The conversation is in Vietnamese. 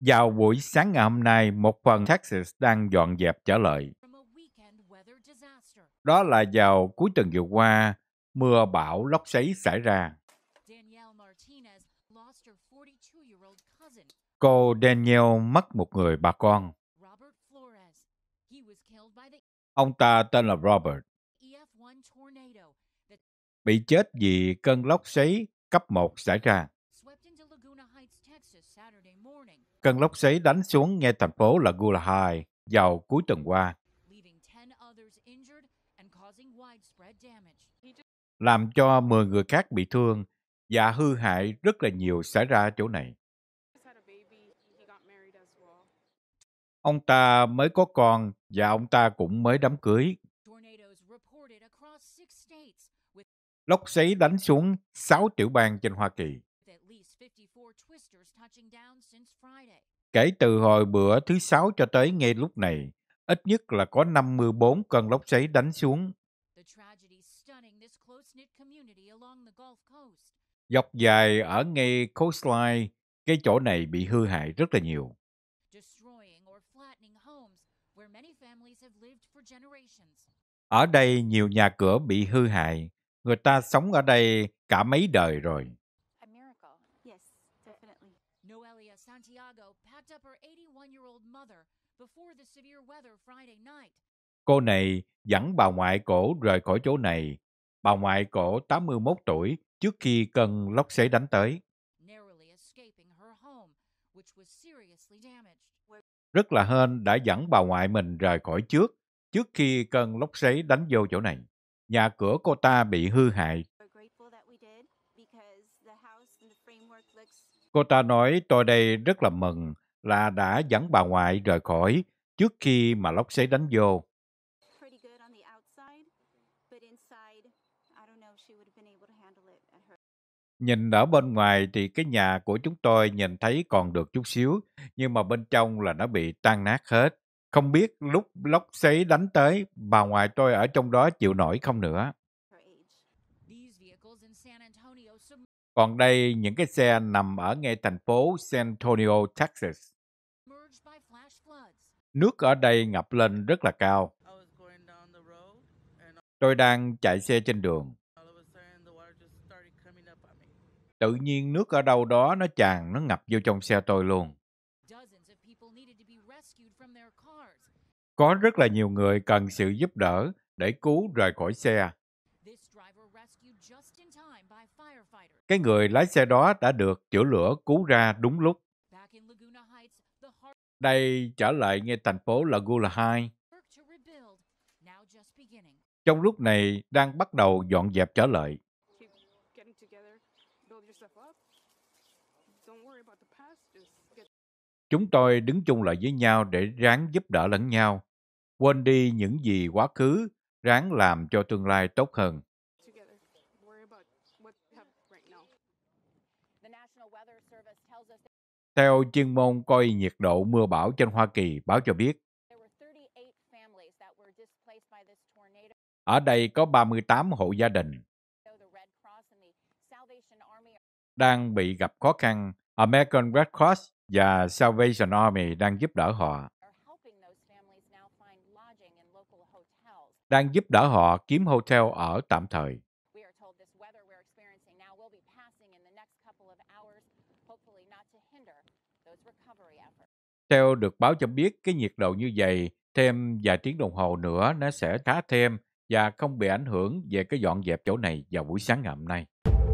Vào buổi sáng ngày hôm nay, một phần Texas đang dọn dẹp trở lại. Đó là vào cuối tuần vừa qua, mưa bão lốc xoáy xảy ra. Cô Daniel mất một người bà con. Ông ta tên là Robert. E Bị chết vì cơn lốc xoáy cấp 1 xảy ra. Cơn lốc xoáy đánh xuống ngay thành phố Laguna High vào cuối tuần qua, làm cho 10 người khác bị thương và hư hại rất là nhiều xảy ra chỗ này. Ông ta mới có con và ông ta cũng mới đám cưới lốc xoáy đánh xuống 6 tiểu bang trên Hoa Kỳ. Kể từ hồi bữa thứ Sáu cho tới ngay lúc này, ít nhất là có 54 cơn lốc xoáy đánh xuống. Dọc dài ở ngay coastline, cái chỗ này bị hư hại rất là nhiều. Ở đây nhiều nhà cửa bị hư hại, Người ta sống ở đây cả mấy đời rồi. Cô này dẫn bà ngoại cổ rời khỏi chỗ này. Bà ngoại cổ 81 tuổi trước khi cơn lốc xoáy đánh tới. Rất là hên đã dẫn bà ngoại mình rời khỏi trước, trước khi cơn lốc xoáy đánh vô chỗ này nhà cửa cô ta bị hư hại. Cô ta nói tôi đây rất là mừng là đã dẫn bà ngoại rời khỏi trước khi mà lốc sấy đánh vô. Nhìn ở bên ngoài thì cái nhà của chúng tôi nhìn thấy còn được chút xíu, nhưng mà bên trong là nó bị tan nát hết. Không biết lúc lốc sấy đánh tới, bà ngoại tôi ở trong đó chịu nổi không nữa. Còn đây, những cái xe nằm ở ngay thành phố San Antonio, Texas. Nước ở đây ngập lên rất là cao. Tôi đang chạy xe trên đường. Tự nhiên nước ở đâu đó nó tràn, nó ngập vô trong xe tôi luôn. Có rất là nhiều người cần sự giúp đỡ để cứu rời khỏi xe. Cái người lái xe đó đã được chữa lửa cứu ra đúng lúc. Đây trở lại ngay thành phố Laguna Heights. Trong lúc này đang bắt đầu dọn dẹp trở lại. Chúng tôi đứng chung lại với nhau để ráng giúp đỡ lẫn nhau quên đi những gì quá khứ, ráng làm cho tương lai tốt hơn. Theo chuyên môn coi nhiệt độ mưa bão trên Hoa Kỳ, báo cho biết, ở đây có 38 hộ gia đình đang bị gặp khó khăn. American Red Cross và Salvation Army đang giúp đỡ họ đang giúp đỡ họ kiếm hotel ở tạm thời. Theo được báo cho biết, cái nhiệt độ như vậy thêm vài tiếng đồng hồ nữa nó sẽ khá thêm và không bị ảnh hưởng về cái dọn dẹp chỗ này vào buổi sáng ngày hôm nay.